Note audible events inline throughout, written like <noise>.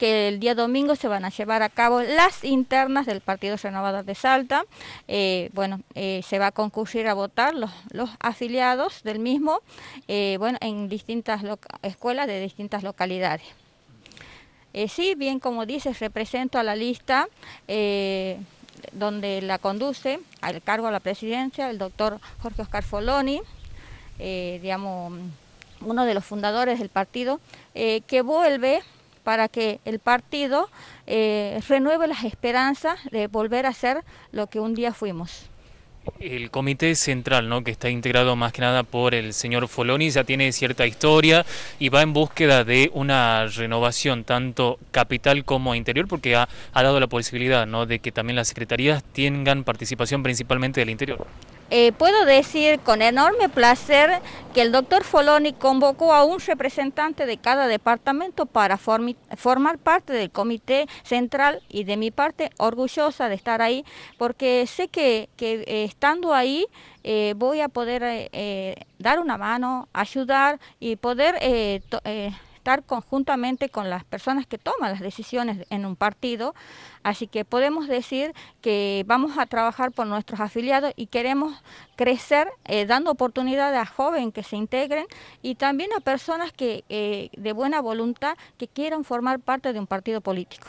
que el día domingo se van a llevar a cabo las internas del Partido Renovador de Salta. Eh, bueno, eh, se va a concurrir a votar los, afiliados del mismo, eh, bueno, en distintas escuelas de distintas localidades. sí, bien como dices, represento a la lista donde la conduce al cargo a la presidencia el doctor Jorge Oscar Foloni, digamos, uno de los fundadores del partido, que vuelve para que el partido eh, renueve las esperanzas de volver a ser lo que un día fuimos. El comité central, que está integrado más que nada por el señor Foloni, ya tiene cierta historia y va en búsqueda de una renovación tanto capital como interior, porque ha, dado la posibilidad de que también las secretarías tengan participación principalmente del interior. Eh, puedo decir con enorme placer que el doctor Foloni convocó a un representante de cada departamento para formar parte del comité central y de mi parte orgullosa de estar ahí porque sé que, eh, estando ahí eh, voy a poder dar una mano, ayudar y poder estar conjuntamente con las personas que toman las decisiones en un partido, así que podemos decir que vamos a trabajar por nuestros afiliados y queremos crecer eh, dando oportunidades a jóvenes que se integren y también a personas que eh, de buena voluntad que quieran formar parte de un partido político.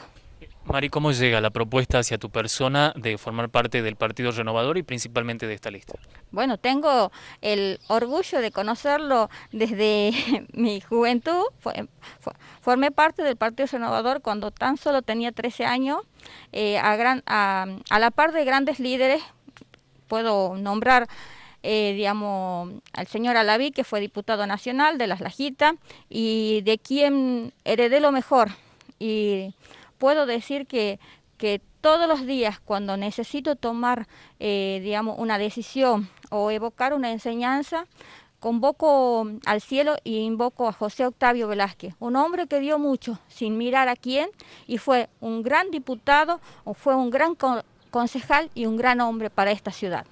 Mari, ¿cómo llega la propuesta hacia tu persona de formar parte del Partido Renovador y principalmente de esta lista? Bueno, tengo el orgullo de conocerlo desde <laughs> mi juventud. Formé parte del Partido Renovador cuando tan solo tenía 13 años, eh, a, la par de grandes líderes, puedo nombrar... Eh, digamos, al señor Alaví, que fue diputado nacional de las Lajitas, y de quien heredé lo mejor. Y puedo decir que, que todos los días cuando necesito tomar, eh, digamos, una decisión o evocar una enseñanza, convoco al cielo y invoco a José Octavio Velázquez, un hombre que dio mucho sin mirar a quién y fue un gran diputado, o fue un gran concejal y un gran hombre para esta ciudad.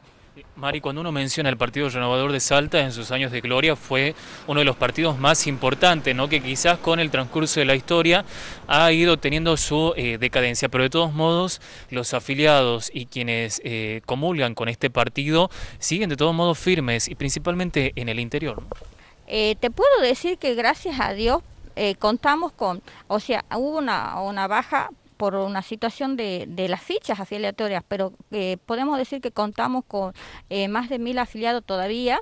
Mari, cuando uno menciona el Partido Renovador de Salta en sus años de gloria, fue uno de los partidos más importantes, ¿no? que quizás con el transcurso de la historia ha ido teniendo su eh, decadencia. Pero de todos modos, los afiliados y quienes eh, comulgan con este partido siguen de todos modos firmes y principalmente en el interior. Eh, te puedo decir que gracias a Dios contamos con, o sea, hubo una, una baja por una situación de, las fichas afiliatorias, pero eh, podemos decir que contamos con eh, más de mil afiliados todavía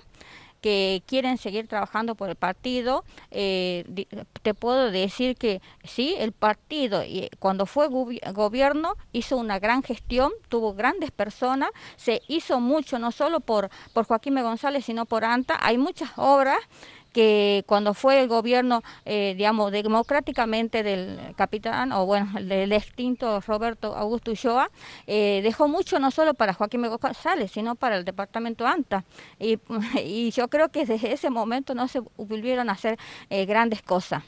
que quieren seguir trabajando por el partido, eh, te puedo decir que sí, el partido cuando fue gobierno hizo una gran gestión, tuvo grandes personas, se hizo mucho, no solo por, por Joaquín González, sino por ANTA, hay muchas obras que cuando fue el gobierno, eh, digamos, democráticamente del capitán, o bueno, del extinto Roberto Augusto Ulloa, eh, dejó mucho no solo para Joaquín Megó González, sino para el departamento ANTA. <laughs> Y, yo creo que desde ese momento no se volvieron a hacer eh, grandes cosas.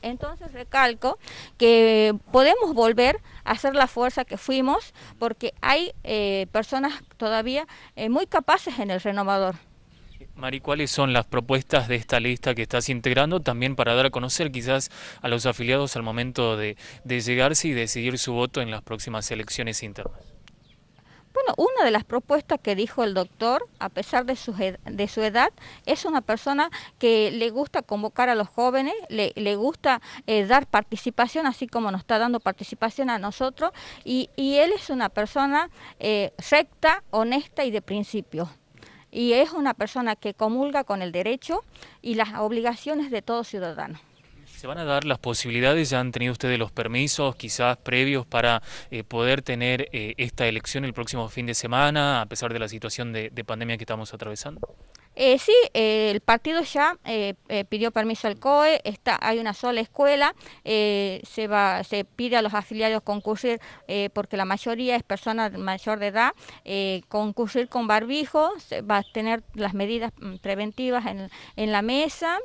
entonces recalco que podemos volver a ser la fuerza que fuimos porque hay personas todavía muy capaces en el renovador. Mari, ¿cuáles son las propuestas de esta lista que estás integrando también para dar a conocer quizás a los afiliados al momento de, llegarse y decidir su voto en las próximas elecciones internas? Bueno, una de las propuestas que dijo el doctor, a pesar de su, de su edad, es una persona que le gusta convocar a los jóvenes, le, gusta eh, dar participación, así como nos está dando participación a nosotros, y, él es una persona eh, recta, honesta y de principio y es una persona que comulga con el derecho y las obligaciones de todo ciudadano. ¿Se van a dar las posibilidades? ¿Ya han tenido ustedes los permisos quizás previos para eh, poder tener eh, esta elección el próximo fin de semana, a pesar de la situación de pandemia que estamos atravesando? Eh, sí, eh, el partido ya eh, eh, pidió permiso al COE, está, hay una sola escuela, se, va, se pide a los afiliados concurrir, porque la mayoría es persona mayor de edad, concurrir con barbijo, se va a tener las medidas mm, preventivas en, la mesa,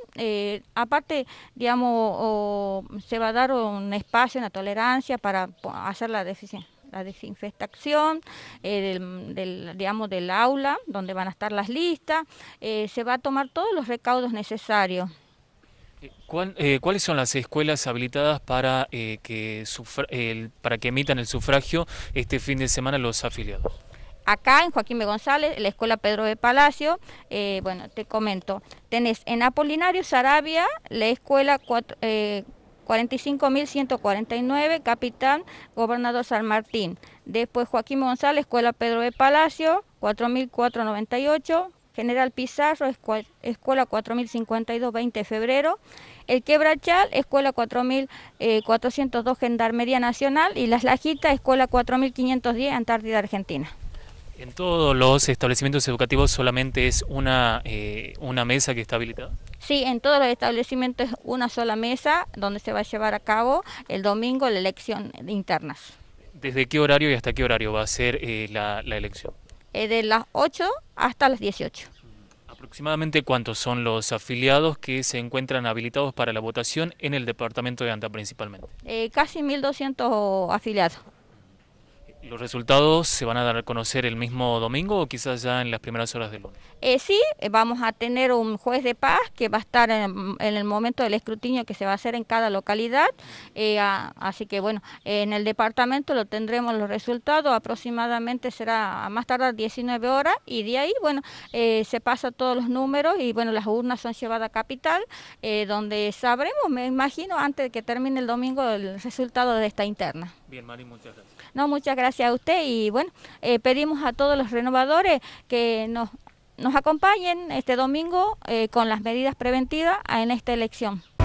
aparte, digamos, se va a dar un espacio, una tolerancia para hacer la deficiencia la desinfectación eh, del, digamos, del aula, donde van a estar las listas, eh, se va a tomar todos los recaudos necesarios. Eh, ¿Cuáles son las escuelas habilitadas para, que para que emitan el sufragio este fin de semana los afiliados? acá en Joaquín B. González, la Escuela Pedro de Palacio, bueno, te comento, tenés en Apolinario Sarabia la Escuela 4, 45.149, Capitán Gobernador San Martín. Después Joaquín González, Escuela Pedro de Palacio, 4.498. General Pizarro, Escuela 4052, 20 de febrero. El Quebrachal, Escuela 4402, eh, Gendarmería Nacional. Y Las Lajitas, Escuela 4510, Antártida Argentina. ¿En todos los establecimientos educativos solamente es una, eh, una mesa que está habilitada? Sí, en todos los establecimientos es una sola mesa donde se va a llevar a cabo el domingo la elección interna. ¿Desde qué horario y hasta qué horario va a ser eh, la, elección? Eh, de las 8 hasta las 18. ¿Aproximadamente cuántos son los afiliados que se encuentran habilitados para la votación en el departamento de Anta principalmente? casi 1.200 afiliados. ¿Los resultados se van a dar a conocer el mismo domingo o quizás ya en las primeras horas del lunes? Eh, sí, eh, vamos a tener un juez de paz que va a estar en, el momento del escrutinio que se va a hacer en cada localidad. Eh, así que bueno, en el departamento lo tendremos los resultados, aproximadamente será a más tardar 19 horas y de ahí, bueno, eh, se pasa todos los números y bueno, las urnas son llevadas a capital, donde sabremos, me imagino, antes de que termine el domingo el resultado de esta interna. Bien, Mari, muchas gracias. No, muchas gracias a usted y bueno, eh, pedimos a todos los renovadores que nos, acompañen este domingo eh, con las medidas preventivas en esta elección.